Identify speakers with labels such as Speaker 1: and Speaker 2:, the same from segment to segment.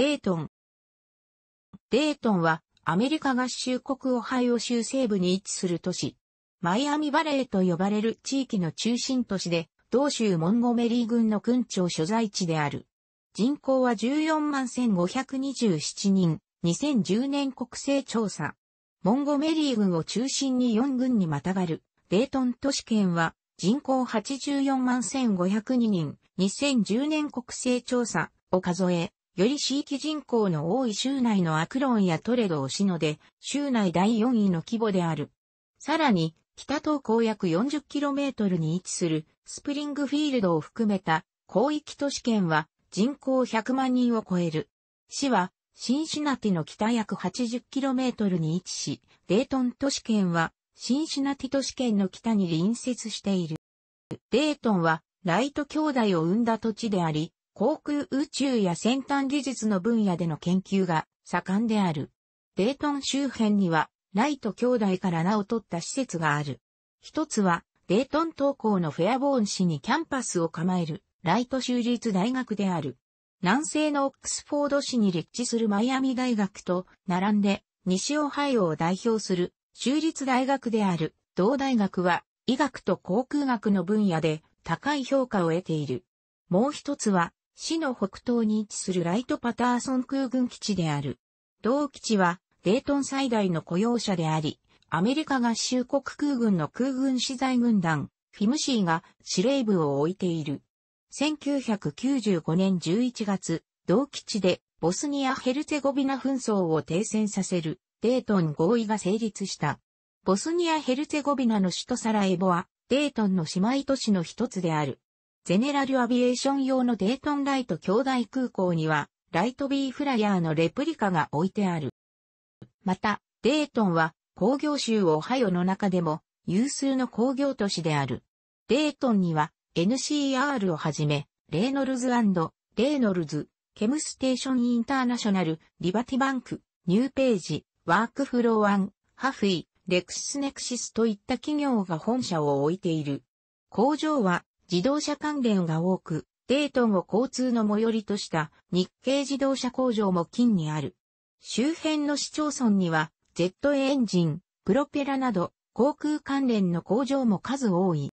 Speaker 1: レートン。レートンはアメリカ合衆国オハイオ州西部に位置する都市。マイアミバレーと呼ばれる地域の中心都市で、同州モンゴメリー軍の郡庁所在地である。人口は14万1527人、2010年国勢調査。モンゴメリー軍を中心に4軍にまたがる、レートン都市圏は、人口84万1502人、2010年国勢調査を数え、より地域人口の多い州内のアクロンやトレドをしので、州内第4位の規模である。さらに、北東高約 40km に位置するスプリングフィールドを含めた広域都市圏は人口100万人を超える。市はシンシナティの北約 80km に位置し、レートン都市圏はシンシナティ都市圏の北に隣接している。レートンはライト兄弟を生んだ土地であり、航空宇宙や先端技術の分野での研究が盛んである。デートン周辺には、ライト兄弟から名を取った施設がある。一つは、デートン東港のフェアボーン市にキャンパスを構える、ライト州立大学である。南西のオックスフォード市に立地するマイアミ大学と並んで、西オハイオを代表する州立大学である同大学は医学と航空学の分野で高い評価を得ている。もう一つは市の北東に位置するライトパターソン空軍基地である。同基地は、レートン最大の雇用者であり、アメリカ合衆国空軍の空軍資材軍団、フィムシーが司令部を置いている。1995年11月、同基地でボスニア・ヘルツェゴビナ紛争を停戦させるデートン合意が成立した。ボスニア・ヘルツェゴビナの首都サラエボは、デートンの姉妹都市の一つである。ゼネラルアビエーション用のデートンライト兄弟空港には、ライトビーフライヤーのレプリカが置いてある。また、デートンは工業州オハイオの中でも有数の工業都市である。デートンには NCR をはじめ、レイノルズレイノルズ、ケムステーションインターナショナル、リバティバンク、ニューページ、ワークフローアン、ハフィー、レクシスネクシスといった企業が本社を置いている。工場は自動車関連が多く、デートンを交通の最寄りとした日系自動車工場も近にある。周辺の市町村には、Z エンジン、プロペラなど、航空関連の工場も数多い。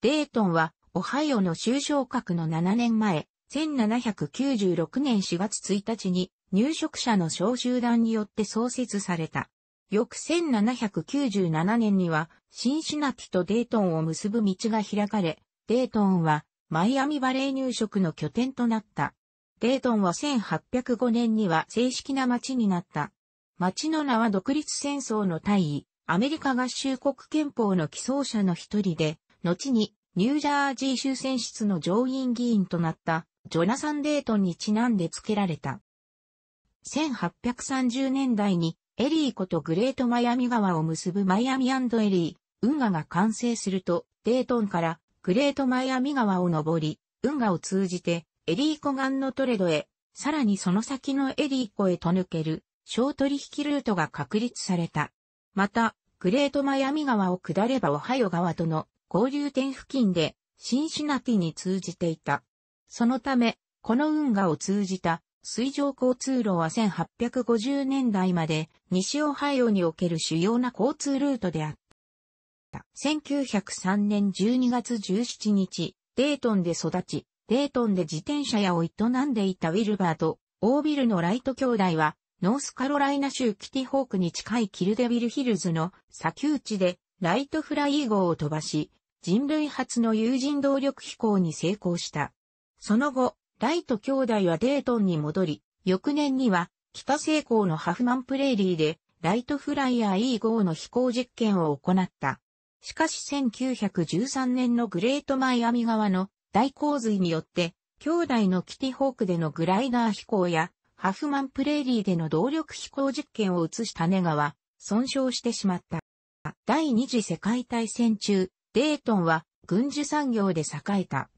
Speaker 1: デートンは、オハイオの州昇格の7年前、1796年4月1日に入植者の小集団によって創設された。翌1797年には、新シナティとデートンを結ぶ道が開かれ、デートンはマイアミバレー入植の拠点となった。デートンは1805年には正式な町になった。町の名は独立戦争の大尉、アメリカ合衆国憲法の起草者の一人で、後にニュージャージー州選出の上院議員となったジョナサン・デートンにちなんで付けられた。1830年代にエリーことグレートマイアミ川を結ぶマイアミエリー運河が完成すると、デートンからグレートマイアミ川を上り、運河を通じてエリー湖岸のトレドへ、さらにその先のエリー湖へと抜ける小取引ルートが確立された。また、グレートマイアミ川を下ればオハヨ川との合流点付近でシンシナティに通じていた。そのため、この運河を通じた水上交通路は1850年代まで西オハイオにおける主要な交通ルートであっ。1903年12月17日、デートンで育ち、デートンで自転車屋を営んでいたウィルバーと、オービルのライト兄弟は、ノースカロライナ州キティホークに近いキルデビルヒルズの砂丘地で、ライトフライー号を飛ばし、人類初の有人動力飛行に成功した。その後、ライト兄弟はデートンに戻り、翌年には、北西港のハフマンプレーリーで、ライトフライヤー E5 の飛行実験を行った。しかし1913年のグレートマイアミ側の大洪水によって、兄弟のキティホークでのグライダー飛行や、ハフマンプレーリーでの動力飛行実験を移したネガは、損傷してしまった。第二次世界大戦中、デートンは軍需産業で栄えた。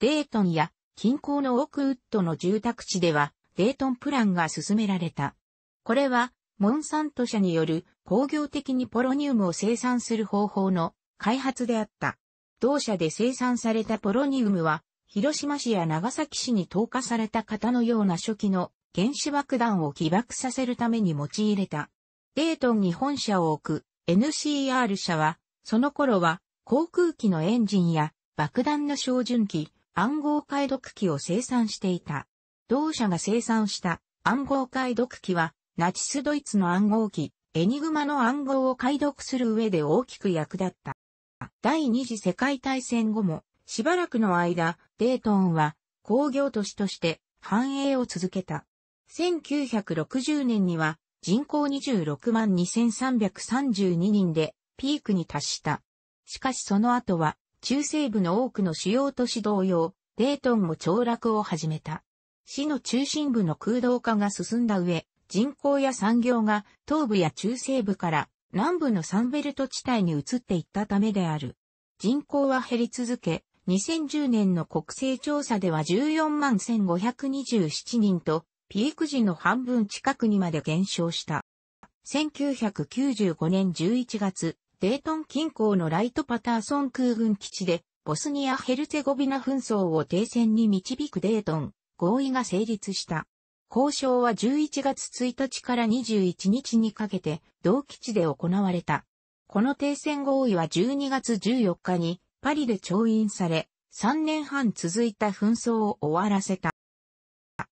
Speaker 1: デートンや近郊のオークウッドの住宅地では、デートンプランが進められた。これはモンサント社による工業的にポロニウムを生産する方法の開発であった。同社で生産されたポロニウムは、広島市や長崎市に投下された方のような初期の原子爆弾を起爆させるために用いれた。デートンに本社を置く NCR 社は、その頃は航空機のエンジンや爆弾の照準機、暗号解読機を生産していた。同社が生産した暗号解読機はナチスドイツの暗号機、エニグマの暗号を解読する上で大きく役立った。第二次世界大戦後も、しばらくの間、デートンは工業都市として繁栄を続けた。1960年には人口26万2332人でピークに達した。しかしその後は中西部の多くの主要都市同様、デートンも凋落を始めた。市の中心部の空洞化が進んだ上、人口や産業が東部や中西部から南部のサンベルト地帯に移っていったためである。人口は減り続け、2010年の国勢調査では14万1527人と、ピーク時の半分近くにまで減少した。1995年11月、デートン近郊のライトパターソン空軍基地で、ボスニア・ヘルツェゴビナ紛争を停戦に導くデートン合意が成立した。交渉は11月1日から21日にかけて同基地で行われた。この停戦合意は12月14日にパリで調印され、3年半続いた紛争を終わらせた。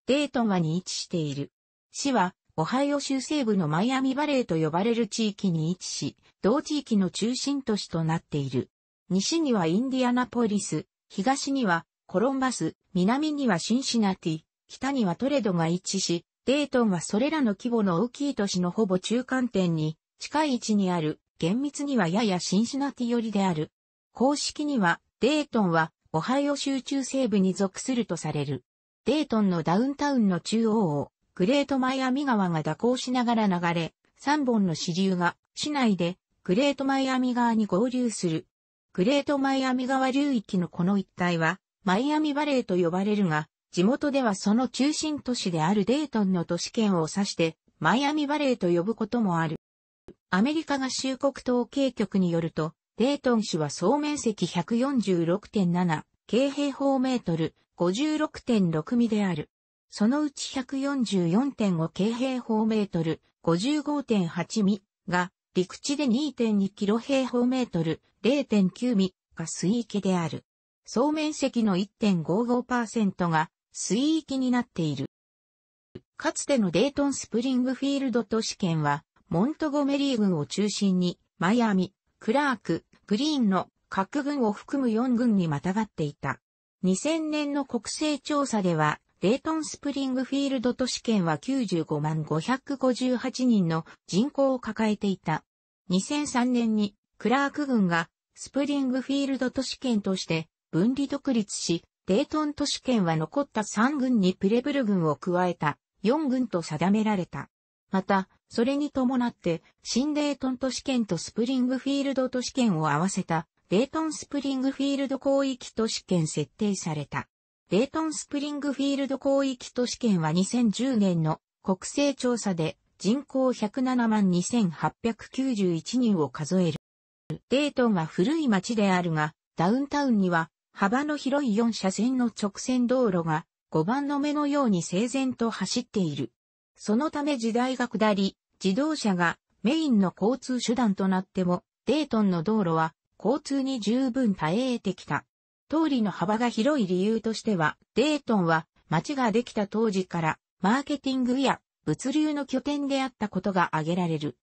Speaker 1: デートンはに位置している。市は、オハイオ州西部のマイアミバレーと呼ばれる地域に位置し、同地域の中心都市となっている。西にはインディアナポリス、東にはコロンバス、南にはシンシナティ、北にはトレドが位置し、デートンはそれらの規模の大きい都市のほぼ中間点に近い位置にある、厳密にはややシンシナティ寄りである。公式には、デートンはオハイオ州中西部に属するとされる。デートンのダウンタウンの中央を、グレートマイアミ川が蛇行しながら流れ、3本の支流が市内でグレートマイアミ川に合流する。グレートマイアミ川流域のこの一帯は、マイアミバレーと呼ばれるが、地元ではその中心都市であるデートンの都市圏を指して、マイアミバレーと呼ぶこともある。アメリカ合衆国統計局によると、デートン市は総面積146.7、京平方メートル、56.6ミである。そのうち144.5京平方メートル、55.8ミが、陸地で2.2キロ平方メートル、0.9ミが水域である。総面積の1.55%が水域になっている。かつてのデイトンスプリングフィールド都市圏は、モントゴメリー軍を中心に、マイアミ、クラーク、グリーンの各軍を含む4軍にまたがっていた。2000年の国勢調査では、レイトンスプリングフィールド都市圏は95万558人の人口を抱えていた。2003年にクラーク軍がスプリングフィールド都市圏として分離独立し、デートン都市圏は残った3軍にプレブル軍を加えた4軍と定められた。また、それに伴って、新デートン都市圏とスプリングフィールド都市圏を合わせた、デートンスプリングフィールド広域都市圏設定された。デートンスプリングフィールド広域都市圏は2010年の国勢調査で人口107万2891人を数える。デートンは古い町であるが、ダウンタウンには幅の広い4車線の直線道路が5番の目のように整然と走っている。そのため時代が下り、自動車がメインの交通手段となっても、デートンの道路は交通に十分耐えてきた。通りの幅が広い理由としては、デートンは街ができた当時からマーケティングや物流の拠点であったことが挙げられる。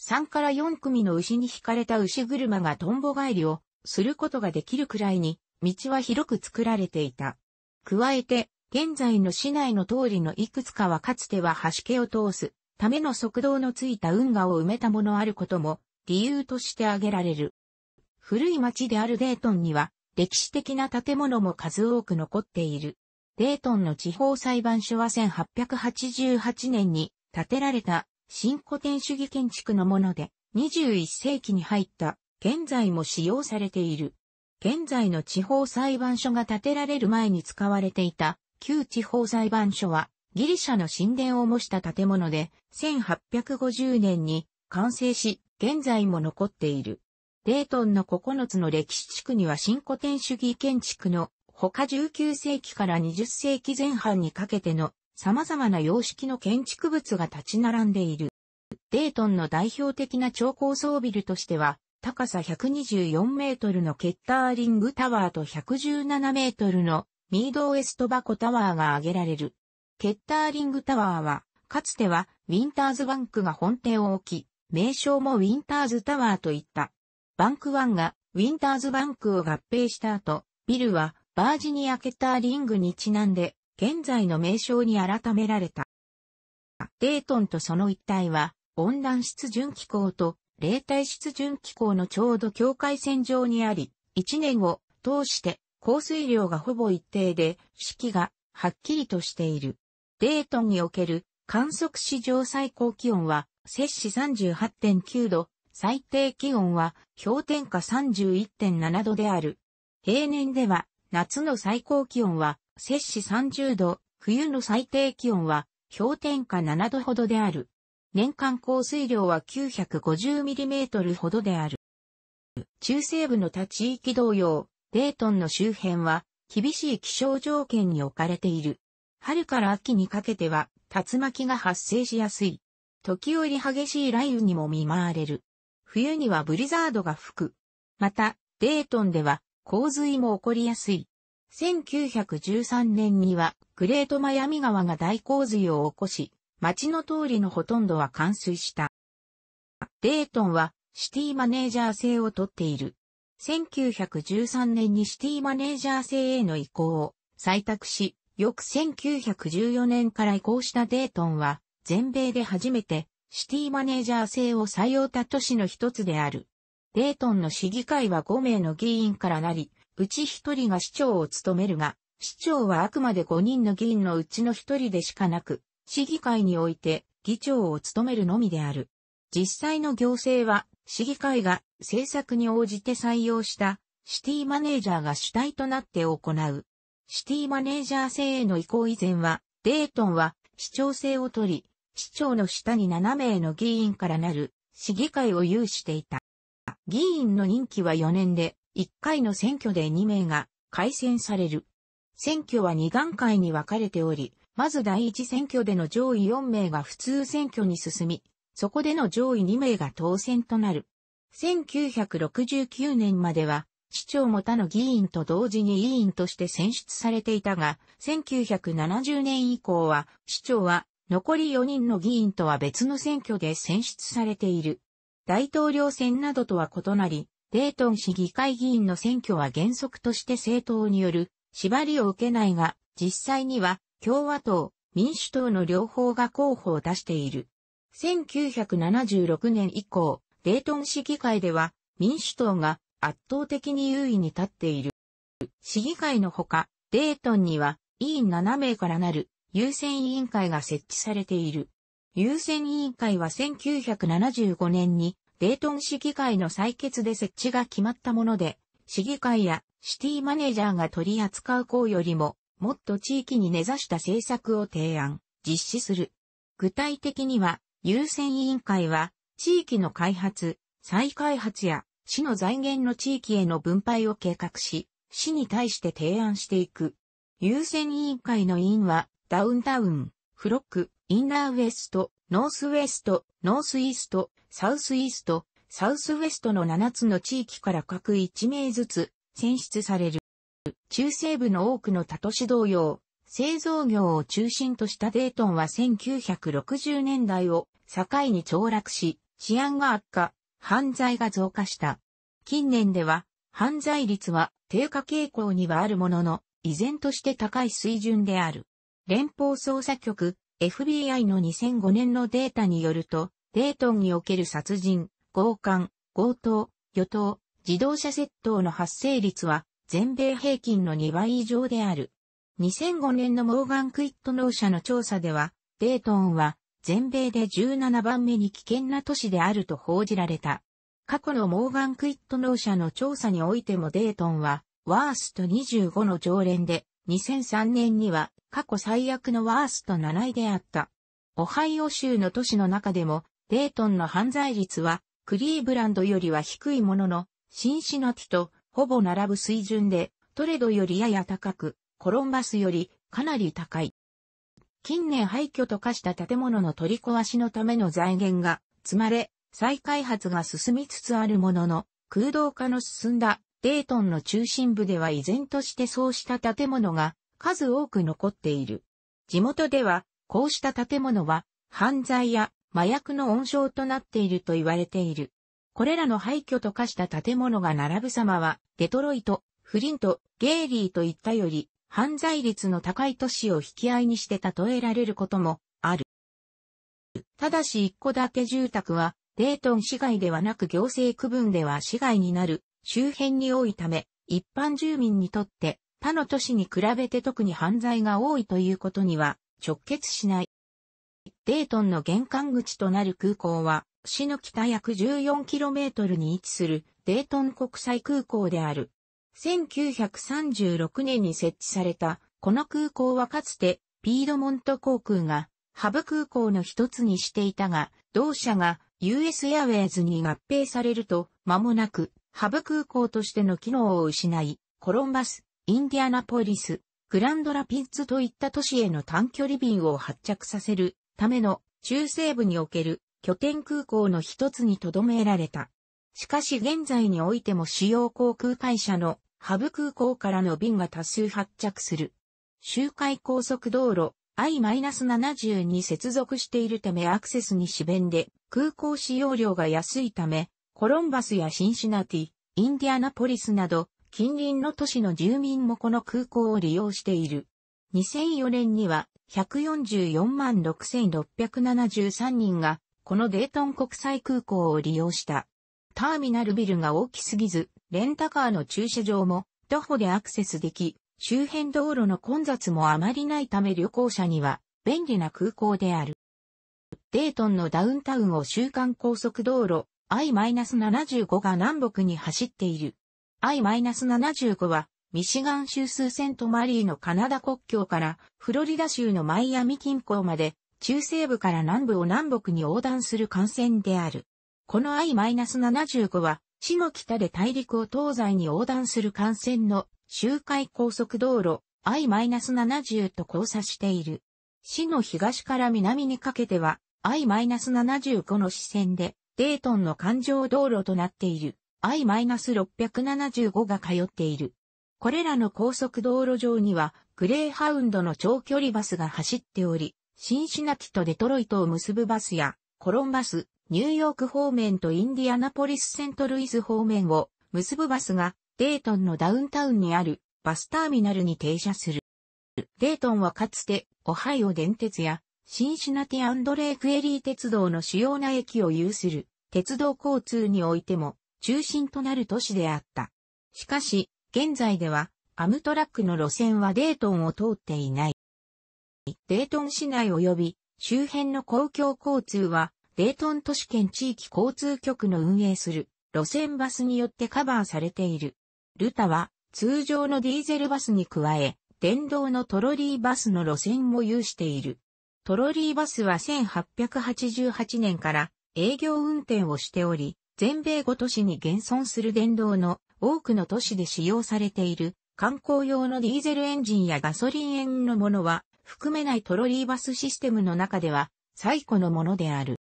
Speaker 1: 3から4組の牛に引かれた牛車がトンボ帰りをすることができるくらいに道は広く作られていた。加えて、現在の市内の通りのいくつかはかつては橋家を通すための側道のついた運河を埋めたものあることも理由として挙げられる。古い町であるデートンには歴史的な建物も数多く残っている。デートンの地方裁判所は1888年に建てられた新古典主義建築のもので21世紀に入った現在も使用されている。現在の地方裁判所が建てられる前に使われていた旧地方裁判所はギリシャの神殿を模した建物で1850年に完成し現在も残っている。デートンの9つの歴史地区には新古典主義建築の他19世紀から20世紀前半にかけての様々な様式の建築物が立ち並んでいる。デートンの代表的な超高層ビルとしては、高さ124メートルのケッターリングタワーと117メートルのミードウエストバコタワーが挙げられる。ケッターリングタワーは、かつてはウィンターズバンクが本店を置き、名称もウィンターズタワーといった。バンクワンがウィンターズバンクを合併した後、ビルはバージニアケッターリングにちなんで、現在の名称に改められた。デートンとその一帯は、温暖湿潤気候と霊体湿潤気候のちょうど境界線上にあり、一年を通して降水量がほぼ一定で四季がはっきりとしている。デートンにおける観測史上最高気温は摂氏38.9度、最低気温は氷点下31.7度である。平年では夏の最高気温は摂氏30度、冬の最低気温は氷点下7度ほどである。年間降水量は 950mm ほどである。中西部の他地域同様、デートンの周辺は厳しい気象条件に置かれている。春から秋にかけては竜巻が発生しやすい。時折激しい雷雨にも見舞われる。冬にはブリザードが吹く。また、デートンでは洪水も起こりやすい。1913年にはグレートマヤミ川が大洪水を起こし、街の通りのほとんどは冠水した。デートンはシティマネージャー制をとっている。1913年にシティマネージャー制への移行を採択し、翌1914年から移行したデートンは、全米で初めてシティマネージャー制を採用た都市の一つである。デートンの市議会は5名の議員からなり、うち1人が市長を務めるが、市長はあくまで5人の議員のうちの1人でしかなく、市議会において議長を務めるのみである。実際の行政は、市議会が政策に応じて採用したシティマネージャーが主体となって行う。シティマネージャー制への移行以前は、デートンは市長制を取り、市長の下に7名の議員からなる市議会を有していた。議員の任期は4年で、1回の選挙で2名が改選される。選挙は2段階に分かれており、まず第一選挙での上位4名が普通選挙に進み、そこでの上位2名が当選となる。1969年までは、市長も他の議員と同時に委員として選出されていたが、1970年以降は、市長は残り4人の議員とは別の選挙で選出されている。大統領選などとは異なり、デートン市議会議員の選挙は原則として政党による縛りを受けないが、実際には共和党、民主党の両方が候補を出している。1976年以降、レイトン市議会では民主党が圧倒的に優位に立っている。市議会のほか、レイトンには委員7名からなる優先委員会が設置されている。優先委員会は1975年にレイトン市議会の採決で設置が決まったもので、市議会やシティマネージャーが取り扱う項よりももっと地域に根ざした政策を提案、実施する。具体的には、優先委員会は、地域の開発、再開発や、市の財源の地域への分配を計画し、市に対して提案していく。優先委員会の委員は、ダウンタウン、フロック、インナーウエスト、ノースウエスト、ノースイースト、サウスイースト、サウスウエストの7つの地域から各1名ずつ選出される。中西部の多くの他都市同様、製造業を中心としたデートンは1960年代を境に凋落し、治安が悪化、犯罪が増加した。近年では、犯罪率は低下傾向にはあるものの、依然として高い水準である。連邦捜査局 FBI の2005年のデータによると、デートンにおける殺人、強姦、強盗、与党、自動車窃盗の発生率は全米平均の2倍以上である。2005年のモーガン・クイット農社の調査では、デートンは全米で17番目に危険な都市であると報じられた。過去のモーガン・クイット農社の調査においてもデートンはワースト25の常連で、2003年には過去最悪のワースト7位であった。オハイオ州の都市の中でも、デートンの犯罪率はクリーブランドよりは低いものの、シンシナティとほぼ並ぶ水準で、トレドよりやや高く、コロンバスよりかなり高い。近年廃墟と化した建物の取り壊しのための財源が積まれ、再開発が進みつつあるものの、空洞化の進んだデートンの中心部では依然としてそうした建物が数多く残っている。地元では、こうした建物は犯罪や麻薬の温床となっていると言われている。これらの廃墟と化した建物が並ぶ様は、デトロイト、フリント、ゲーリーといったより、犯罪率の高い都市を引き合いにして例えられることもある。ただし一戸建て住宅は、デートン市街ではなく行政区分では市街になる周辺に多いため、一般住民にとって他の都市に比べて特に犯罪が多いということには直結しない。デートンの玄関口となる空港は市の北約 14km に位置するデートン国際空港である。1936年に設置された、この空港はかつて、ピードモント航空が、ハブ空港の一つにしていたが、同社が US エアウェイズに合併されると、間もなく、ハブ空港としての機能を失い、コロンバス、インディアナポリス、グランドラピッツといった都市への短距離便を発着させるための中西部における拠点空港の一つに留められた。しかし現在においても主要航空会社のハブ空港からの便が多数発着する。周回高速道路 i 7 0に接続しているためアクセスに支便で空港使用料が安いため、コロンバスやシンシナティ、インディアナポリスなど近隣の都市の住民もこの空港を利用している。2004年には144万6673人がこのデートン国際空港を利用した。ターミナルビルが大きすぎず、レンタカーの駐車場も徒歩でアクセスでき、周辺道路の混雑もあまりないため旅行者には便利な空港である。デートンのダウンタウンを週間高速道路 I-75 が南北に走っている。I-75 はミシガン州スーセントマリーのカナダ国境からフロリダ州のマイアミ近郊まで中西部から南部を南北に横断する幹線である。この I-75 は、市の北で大陸を東西に横断する幹線の周回高速道路 I-70 と交差している。市の東から南にかけては I-75 の支線でデートンの環状道路となっている I-675 が通っている。これらの高速道路上にはグレーハウンドの長距離バスが走っており、シンシナティとデトロイトを結ぶバスや、コロンバス、ニューヨーク方面とインディアナポリスセントルイズ方面を結ぶバスが、デートンのダウンタウンにあるバスターミナルに停車する。デートンはかつて、オハイオ電鉄や、シンシナティアンドレークエリー鉄道の主要な駅を有する、鉄道交通においても、中心となる都市であった。しかし、現在では、アムトラックの路線はデートンを通っていない。デートン市内及び周辺の公共交通は、デートン都市圏地域交通局の運営する路線バスによってカバーされている。ルタは通常のディーゼルバスに加え、電動のトロリーバスの路線も有している。トロリーバスは1888年から営業運転をしており、全米5都市に現存する電動の多くの都市で使用されている観光用のディーゼルエンジンやガソリンエンのものは含めないトロリーバスシステムの中では最古のものである。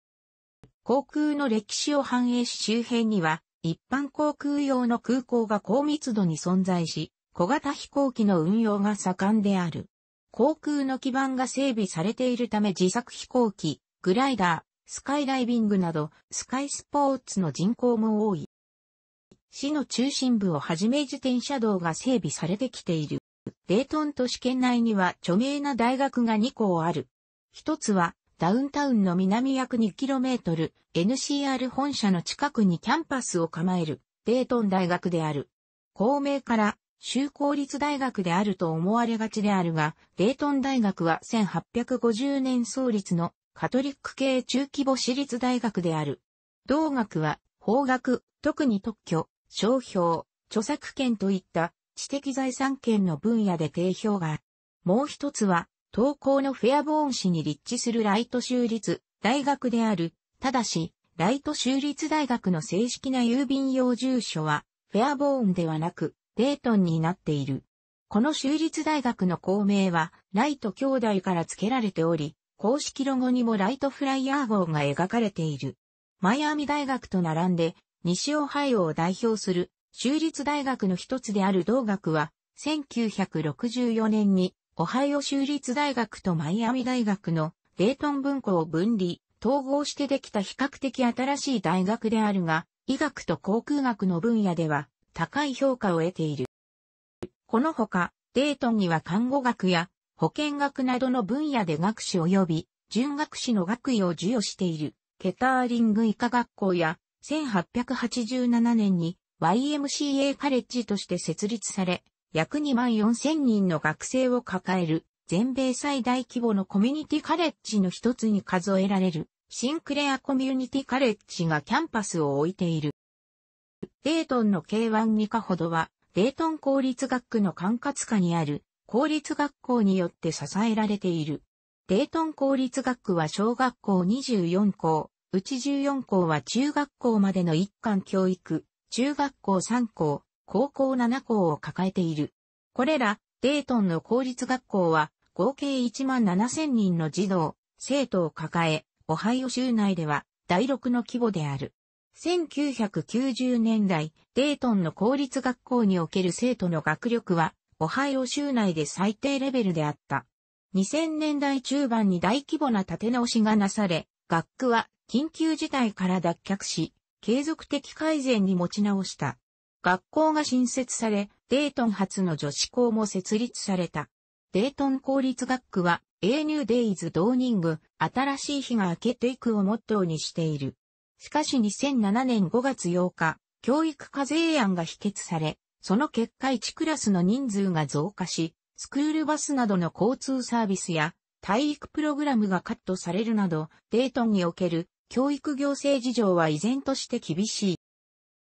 Speaker 1: 航空の歴史を反映し周辺には一般航空用の空港が高密度に存在し、小型飛行機の運用が盛んである。航空の基盤が整備されているため自作飛行機、グライダー、スカイダイビングなど、スカイスポーツの人口も多い。市の中心部をはじめ自転車道が整備されてきている。レイトン都市圏内には著名な大学が2校ある。一つは、ダウンタウンの南約 2km、NCR 本社の近くにキャンパスを構える、デートン大学である。公明から、州公立大学であると思われがちであるが、デートン大学は1850年創立のカトリック系中規模私立大学である。同学は、法学、特に特許、商標、著作権といった知的財産権の分野で定評がある。もう一つは、投稿のフェアボーン市に立地するライト州立大学である。ただし、ライト州立大学の正式な郵便用住所は、フェアボーンではなく、デートンになっている。この州立大学の校名は、ライト兄弟から付けられており、公式ロゴにもライトフライヤー号が描かれている。マイアミ大学と並んで、西オハイオを代表する州立大学の一つである同学は、1964年に、オハイオ州立大学とマイアミ大学のレートン文庫を分離、統合してできた比較的新しい大学であるが、医学と航空学の分野では高い評価を得ている。このほか、レートンには看護学や保健学などの分野で学士及び準学士の学位を授与しているケターリング医科学校や1887年に YMCA カレッジとして設立され、約2万4千人の学生を抱える全米最大規模のコミュニティカレッジの一つに数えられるシンクレアコミュニティカレッジがキャンパスを置いている。デートンの K1 以下ほどはデートン公立学区の管轄下にある公立学校によって支えられている。デートン公立学区は小学校24校、うち14校は中学校までの一貫教育、中学校3校、高校7校を抱えている。これら、デイトンの公立学校は、合計1万7000人の児童、生徒を抱え、オハイオ州内では、第6の規模である。1990年代、デイトンの公立学校における生徒の学力は、オハイオ州内で最低レベルであった。2000年代中盤に大規模な立て直しがなされ、学区は緊急事態から脱却し、継続的改善に持ち直した。学校が新設され、デートン初の女子校も設立された。デートン公立学区は、A New Days ドーニング、新しい日が明けていくをモットーにしている。しかし2007年5月8日、教育課税案が否決され、その結果1クラスの人数が増加し、スクールバスなどの交通サービスや体育プログラムがカットされるなど、デートンにおける教育行政事情は依然として厳し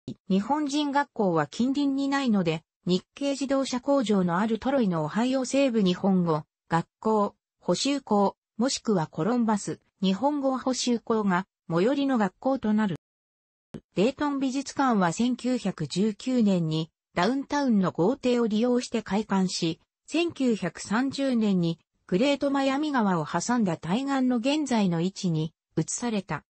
Speaker 1: い。日本人学校は近隣にないので、日系自動車工場のあるトロイのオハイオ西部日本語、学校、補修校、もしくはコロンバス、日本語補修校が最寄りの学校となる。デートン美術館は1919年にダウンタウンの豪邸を利用して開館し、1930年にグレートマヤミ川を挟んだ対岸の現在の位置に移された。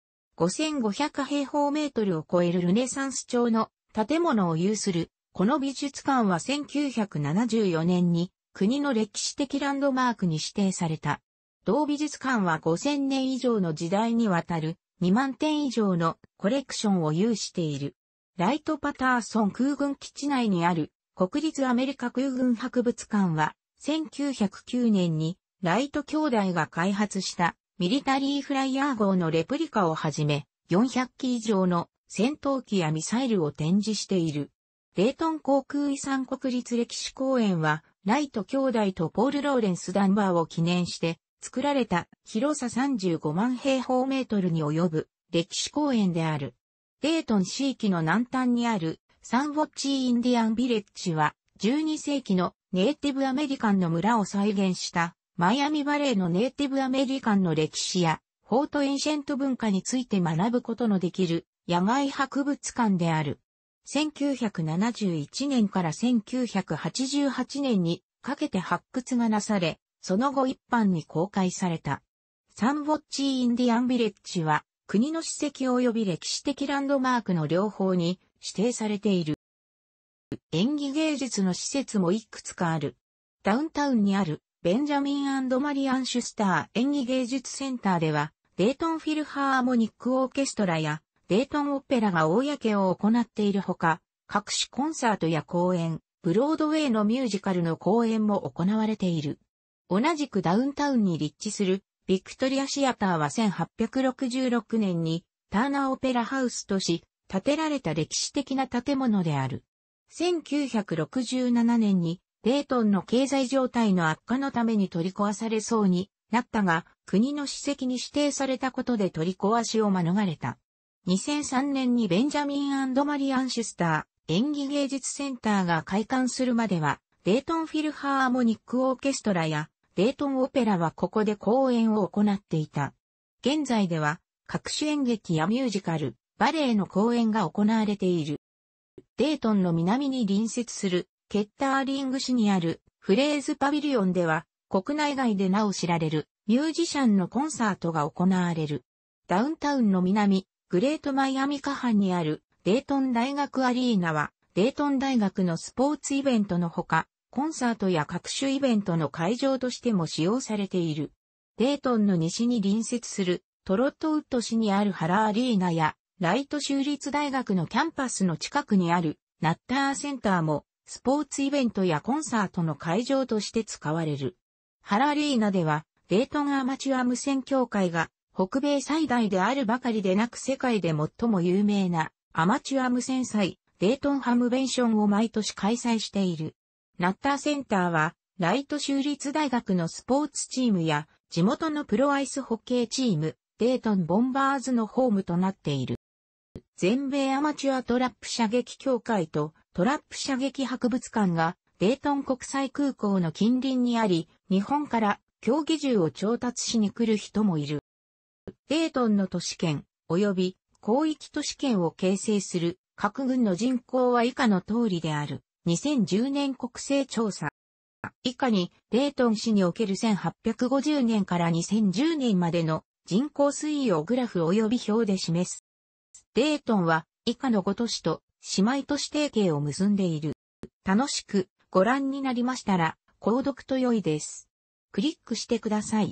Speaker 1: 5500平方メートルを超えるルネサンス調の建物を有する、この美術館は1974年に国の歴史的ランドマークに指定された。同美術館は5000年以上の時代にわたる2万点以上のコレクションを有している。ライトパターソン空軍基地内にある国立アメリカ空軍博物館は1909年にライト兄弟が開発したミリタリーフライヤー号のレプリカをはじめ、400機以上の戦闘機やミサイルを展示している。レイトン航空遺産国立歴史公園は、ライト兄弟とポール・ローレンス・ダンバーを記念して作られた広さ35万平方メートルに及ぶ歴史公園である。レイトン地域の南端にあるサンウォッチ・インディアン・ビレッジは12世紀のネイティブアメリカンの村を再現したマイアミバレーのネイティブアメリカンの歴史や、フォートエンシェント文化について学ぶことのできる野外博物館である。1971年から1988年にかけて発掘がなされ、その後一般に公開された。サンウォッチ・インディアン・ビレッジは国の史跡及び歴史的ランドマークの両方に指定されている。演技芸術の施設もいくつかある。ダウンタウンにあるベンジャミンマリアン・シュスター演技芸術センターでは、デートンフィルハーモニックオーケストラや、デートンオペラが公を行っているほか、各種コンサートや公演、ブロードウェイのミュージカルの公演も行われている。同じくダウンタウンに立地する、ビクトリアシアターは1866年に、ターナーオペラハウスとし、建てられた歴史的な建物である。1967年にデートンの経済状態の悪化のために取り壊されそうになったが、国の史跡に指定されたことで取り壊しを免れた。2003年にベンジャミンマリアン・シュスター演技芸術センターが開館するまでは、デートンフィルハーモニックオーケストラやデートンオペラはここで公演を行っていた。現在では各種演劇やミュージカル、バレエの公演が行われている。デートンの南に隣接するケッターリング市にあるフレーズパビリオンでは国内外でなお知られるミュージシャンのコンサートが行われる。ダウンタウンの南、グレートマイアミ下半にあるデートン大学アリーナはデートン大学のスポーツイベントのほか、コンサートや各種イベントの会場としても使用されている。デートンの西に隣接するトロットウッド市にあるハラアリーナやライト州立大学のキャンパスの近くにあるナッターセンターもスポーツイベントやコンサートの会場として使われる。ハラリーナでは、レートンアマチュア無線協会が、北米最大であるばかりでなく世界で最も有名なアマチュア無線祭、レートンハムベンションを毎年開催している。ナッターセンターは、ライト州立大学のスポーツチームや、地元のプロアイスホッケーチーム、デートン・ボンバーズのホームとなっている。全米アマチュアトラップ射撃協会とトラップ射撃博物館がデートン国際空港の近隣にあり、日本から競技銃を調達しに来る人もいる。デートンの都市圏及び広域都市圏を形成する各軍の人口は以下の通りである。2010年国勢調査。以下に、デートン市における1850年から2010年までの人口推移をグラフ及び表で示す。デートンは以下の5都市と姉妹都市提携を結んでいる。楽しくご覧になりましたら、購読と良いです。クリックしてください。